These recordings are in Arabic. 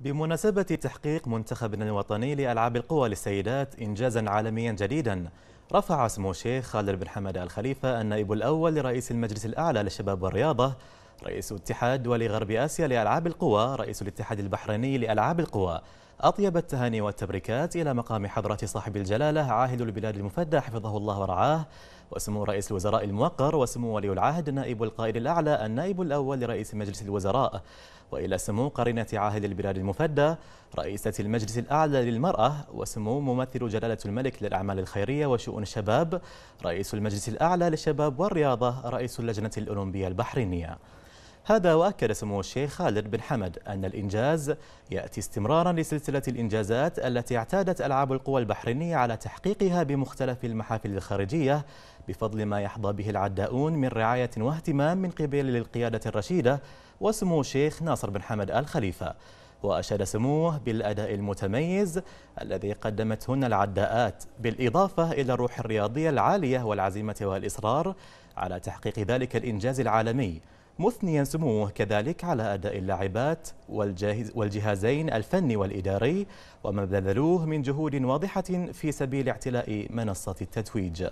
بمناسبة تحقيق منتخبنا الوطني لألعاب القوى للسيدات إنجازا عالميا جديدا رفع سمو الشيخ خالد بن حمد الخليفة النائب الأول لرئيس المجلس الأعلى للشباب والرياضة رئيس اتحاد دول غرب آسيا لألعاب القوى رئيس الاتحاد البحريني لألعاب القوى أطيب التهاني والتبريكات إلى مقام حضرة صاحب الجلالة عاهد البلاد المفدى حفظه الله ورعاه وسمو رئيس الوزراء الموقر وسمو ولي العهد نائب القائد الأعلى النائب الأول لرئيس مجلس الوزراء وإلى سمو قرينة عاهل البلاد المفدى رئيسة المجلس الأعلى للمرأة وسمو ممثل جلالة الملك للأعمال الخيرية وشؤون الشباب رئيس المجلس الأعلى للشباب والرياضة رئيس اللجنة الأولمبية البحرينية هذا وأكد سمو الشيخ خالد بن حمد أن الإنجاز يأتي استمرارا لسلسلة الإنجازات التي اعتادت ألعاب القوى البحرينية على تحقيقها بمختلف المحافل الخارجية بفضل ما يحظى به العداؤون من رعاية واهتمام من قبل القيادة الرشيدة وسمو الشيخ ناصر بن حمد آل خليفة وأشاد سموه بالأداء المتميز الذي قدمتهن العداءات بالإضافة إلى الروح الرياضية العالية والعزيمة والإصرار على تحقيق ذلك الإنجاز العالمي مثنيا سموه كذلك على أداء اللاعبات والجهازين الفني والإداري وما بذلوه من جهود واضحة في سبيل اعتلاء منصة التتويج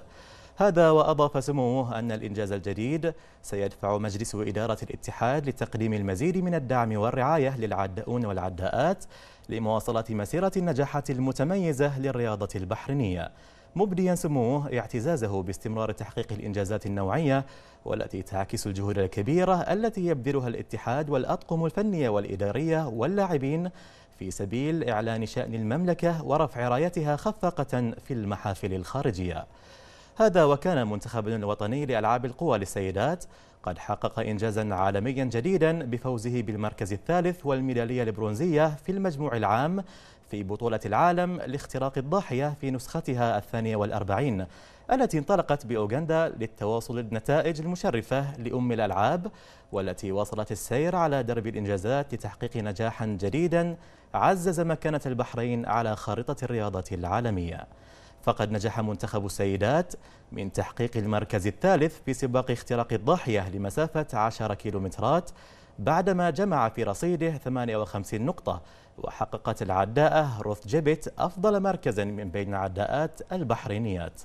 هذا وأضاف سموه أن الإنجاز الجديد سيدفع مجلس إدارة الاتحاد لتقديم المزيد من الدعم والرعاية للعداؤون والعداءات لمواصلة مسيرة النجاحات المتميزة للرياضة البحرينية مبديا سموه اعتزازه باستمرار تحقيق الإنجازات النوعية والتي تعكس الجهود الكبيرة التي يبذلها الاتحاد والأطقم الفنية والإدارية واللاعبين في سبيل إعلان شأن المملكة ورفع رايتها خفاقة في المحافل الخارجية هذا وكان منتخبنا الوطني لألعاب القوى للسيدات قد حقق إنجازا عالميا جديدا بفوزه بالمركز الثالث والميدالية البرونزية في المجموع العام في بطولة العالم لاختراق الضاحية في نسختها الثانية والأربعين التي انطلقت بأوغندا للتواصل النتائج المشرفة لأم الألعاب والتي واصلت السير على درب الإنجازات لتحقيق نجاحا جديدا عزز مكانة البحرين على خارطة الرياضة العالمية فقد نجح منتخب السيدات من تحقيق المركز الثالث في سباق اختراق الضاحية لمسافة 10 كيلومترات بعدما جمع في رصيده 58 نقطة وحققت العداءة روث جيبت أفضل مركز من بين عداءات البحرينيات